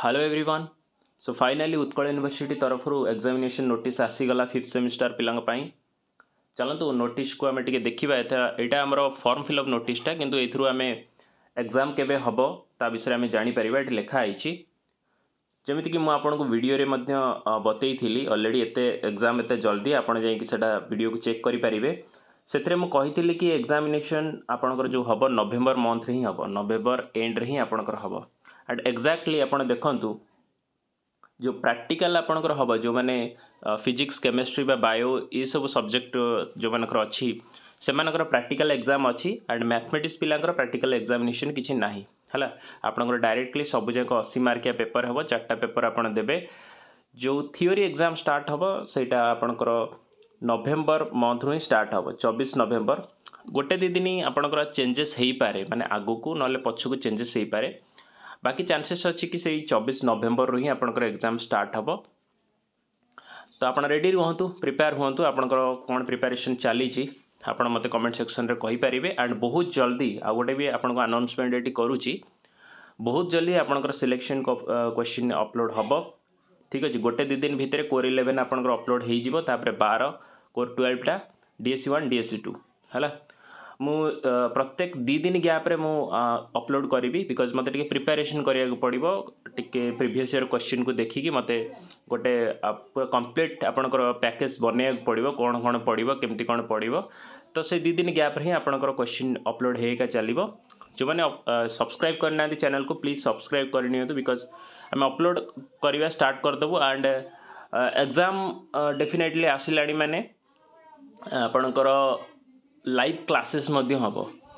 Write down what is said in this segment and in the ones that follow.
hello everyone so finally Utkal university ತରଫରୁ examination notice ଆସିଗଲା fifth semester ପିଲାଙ୍କ ପାଇଁ ଚାଲନ୍ତୁ ନୋଟିସ୍କୁ ଆମେ ଟିକେ ଦେଖିବା ଏଇଟା ଆମର ଫର୍ମ ଫିଲ୍ଅପ୍ ନୋଟିସ୍ଟା କିନ୍ତୁ ଏଥିରୁ ଆମେ ଏକ୍ଜାମ୍ କେବେ ହେବ ତା ବିଷୟରେ ଆମେ ଜାଣିପାରିବା ଏଠି ଲେଖା ହେଇଛି ଯେମିତିକି ମୁଁ ଆପଣଙ୍କୁ ଭିଡ଼ିଓରେ ମଧ୍ୟ ବତେଇଥିଲି ଅଲରେଡ଼ି ଏତେ ଏକ୍ଜାମ୍ ଏତେ ଜଲ୍ଦି ଆପଣ ଯାଇକି ସେଇଟା ଭିଡ଼ିଓକୁ ଚେକ୍ କରିପାରିବେ ସେଥିରେ ମୁଁ କହିଥିଲି କି ଏକ୍ଜାମିନେସନ୍ ଆପଣଙ୍କର ଯେଉଁ ହେବ ନଭେମ୍ବର ମନ୍ଥରେ ହିଁ ହେବ ନଭେମ୍ବର ଏଣ୍ଡରେ ହିଁ ଆପଣଙ୍କର ହେବ एंड एक्जाक्टली आप देखु जो प्राक्टिकाल आपंकर हम जो मैंने फिजिक्स केमिस्ट्री बायो ये सब सब्जेक्ट जो मानक अच्छी से मानकर प्राक्टिकाल एग्जाम अच्छी एंड मैथमेटिक्स पिला प्राक्टिकाल एक्जामेसन कि ना है आपंकर डायरेक्टली सब जाक अशी मार्किया पेपर हे चार्टा पेपर आपड़ दे जो थीओरी एग्जाम स्टार्ट हे सहीटा आपंकर नभेम्बर मन्थ रू स्टार्ट हे चबीस नभेम्बर गोटे दुदिन आपंकर चेंजेस हो पाए मैंने आगक ना पक्षक चेंजेस हो पाए ବାକି ଚାନ୍ସେସ୍ ଅଛି କି ସେଇ ଚବିଶ ନଭେମ୍ବରରୁ ହିଁ ଆପଣଙ୍କର ଏକ୍ଜାମ୍ ଷ୍ଟାର୍ଟ ହେବ ତ ଆପଣ ରେଡ଼ି ରୁହନ୍ତୁ ପ୍ରିପେୟାର ହୁଅନ୍ତୁ ଆପଣଙ୍କର କ'ଣ ପ୍ରିପାରେସନ୍ ଚାଲିଛି ଆପଣ ମୋତେ କମେଣ୍ଟ ସେକ୍ସନରେ କହିପାରିବେ ଆଣ୍ଡ ବହୁତ ଜଲ୍ଦି ଆଉ ଗୋଟେ ବି ଆପଣଙ୍କ ଆନାଉନ୍ସମେଣ୍ଟ ଏଠି କରୁଛି ବହୁତ ଜଲ୍ଦି ଆପଣଙ୍କର ସିଲେକ୍ସନ୍ କ୍ୱେଶ୍ଚିନ୍ ଅପଲୋଡ଼ ହେବ ଠିକ୍ ଅଛି ଗୋଟେ ଦୁଇ ଦିନ ଭିତରେ କୋର୍ ଇଲେଭେନ୍ ଆପଣଙ୍କର ଅପଲୋଡ଼ ହେଇଯିବ ତାପରେ ବାର କୋର୍ ଟୁଏଲ୍ଭଟା ଡିଏସ୍ସି ୱାନ୍ ଡିଏସ୍ସି ଟୁ ହେଲା ମୁଁ ପ୍ରତ୍ୟେକ ଦୁଇ ଦିନ ଗ୍ୟାପ୍ରେ ମୁଁ ଅପଲୋଡ଼୍ କରିବି ବିକଜ୍ ମୋତେ ଟିକେ ପ୍ରିପାରେସନ୍ କରିବାକୁ ପଡ଼ିବ ଟିକେ ପ୍ରିଭିୟସ୍ ଇୟର୍ କୋଶ୍ଚିନ୍କୁ ଦେଖିକି ମୋତେ ଗୋଟେ ପୁରା କମ୍ପ୍ଲିଟ୍ ଆପଣଙ୍କର ପ୍ୟାକେଜ୍ ବନେଇବାକୁ ପଡ଼ିବ କ'ଣ କ'ଣ ପଡ଼ିବ କେମିତି କ'ଣ ପଡ଼ିବ ତ ସେଇ ଦୁଇ ଦିନ ଗ୍ୟାପ୍ରେ ହିଁ ଆପଣଙ୍କର କୋଶ୍ଚିନ୍ ଅପଲୋଡ଼୍ ହେଇକା ଚାଲିବ ଯେଉଁମାନେ ସବସ୍କ୍ରାଇବ୍ କରିନାହାନ୍ତି ଚ୍ୟାନେଲ୍କୁ ପ୍ଲିଜ୍ ସବସ୍କ୍ରାଇବ୍ କରିନିଅନ୍ତୁ ବିକଜ୍ ଆମେ ଅପଲୋଡ଼୍ କରିବା ଷ୍ଟାର୍ଟ କରିଦେବୁ ଆଣ୍ଡ ଏକ୍ଜାମ୍ ଡେଫିନେଟଲି ଆସିଲାଣି ମାନେ ଆପଣଙ୍କର लाइव क्लासेस हम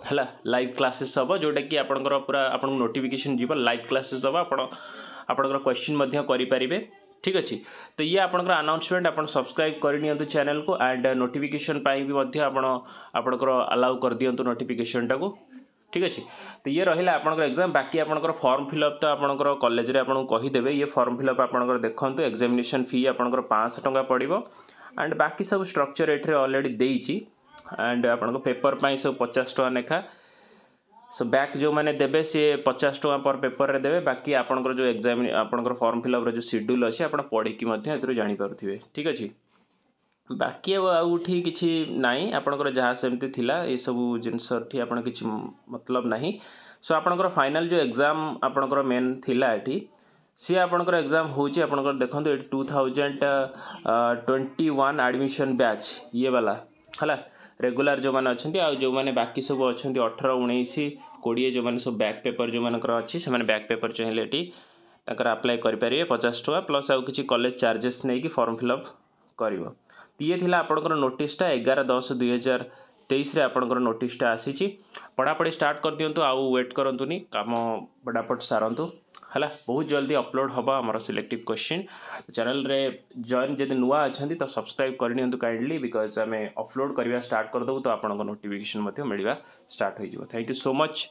है लाइव क्लासेस हम जोटा कि आप पूरा नोटिफिकेशन जी लाइव क्लासेस दबा आप क्वेश्चन करें ठीक अच्छे तो ये आप आनाउन्समेंट आप सब्सक्राइब करनी चेल को एंड नोटिफिकेसन भी आपंकर आलाउ कर दिंतु नोटिफिकेसन टाक ठीक अच्छे तो ये रहा आपर एग्जाम बाकी आप फर्म फिलअप तो आप कलेज कहीदे ये फर्म फिलअप आप देखते एक्जामेसन फी आप पाँच टाँग पड़ एंड बाकी सब स्ट्रक्चर ये अलरेडी एंड आप पेपर पर सब पचास टाँह लेखा सो बैक जो मैंने देवे सी पचास टाँह पर पेपर में देवे बाकी आपंकर जो एक्जाम आप फर्म फिलअप जो सेड्यूल अच्छे आप पढ़ी जापर थे ठीक अच्छे बाकी आठ कि ना आपंकर जहाँ ये सब जिन कि मतलब ना सो आप फाइनाल जो एक्जाम आपंकर मेन थिला ये सी आपंकर एग्जाम हूँ आप देखो two thousand twenty one admission batch ये वाला है ରେଗୁଲାର ଯେଉଁମାନେ ଅଛନ୍ତି ଆଉ ଯେଉଁମାନେ ବାକି ସବୁ ଅଛନ୍ତି ଅଠର ଉଣେଇଶ କୋଡ଼ିଏ ଯେଉଁମାନେ ସବୁ ବ୍ୟାକ୍ ପେପର୍ ଯେଉଁମାନଙ୍କର ଅଛି ସେମାନେ ବ୍ୟାକ୍ ପେପର୍ ଚାହିଁଲେ ଏଠି ତାଙ୍କର ଆପ୍ଲାଏ କରିପାରିବେ ପଚାଶ ଟଙ୍କା ପ୍ଲସ୍ ଆଉ କିଛି କଲେଜ ଚାର୍ଜେସ୍ ନେଇକି ଫର୍ମ ଫିଲ୍ଅପ୍ କରିବ ଇଏ ଥିଲା ଆପଣଙ୍କର ନୋଟିସ୍ଟା ଏଗାର ଦଶ ଦୁଇହଜାର ତେଇଶରେ ଆପଣଙ୍କର ନୋଟିସ୍ଟା ଆସିଛି ପଢ଼ାପଢ଼ି ଷ୍ଟାର୍ଟ କରିଦିଅନ୍ତୁ ଆଉ ୱେଟ୍ କରନ୍ତୁନି କାମ ଫଟାଫଟ ସାରନ୍ତୁ ହେଲା ବହୁତ ଜଲ୍ଦି ଅପଲୋଡ଼ ହେବ ଆମର ସିଲେକ୍ଟିଭ୍ କ୍ୱେଶ୍ଚିନ୍ ଚ୍ୟାନେଲ୍ରେ ଜଏନ୍ ଯଦି ନୂଆ ଅଛନ୍ତି ତ ସବସ୍କ୍ରାଇବ୍ କରିନିଅନ୍ତୁ କାଇଣ୍ଡଲି ବିକଜ୍ ଆମେ ଅପଲୋଡ଼ କରିବା ଷ୍ଟାର୍ଟ କରିଦେବୁ ତ ଆପଣଙ୍କ ନୋଟିଫିକେସନ୍ ମଧ୍ୟ ମିଳିବା ଷ୍ଟାର୍ଟ ହୋଇଯିବ ଥ୍ୟାଙ୍କ ୟୁ ସୋ ମଚ୍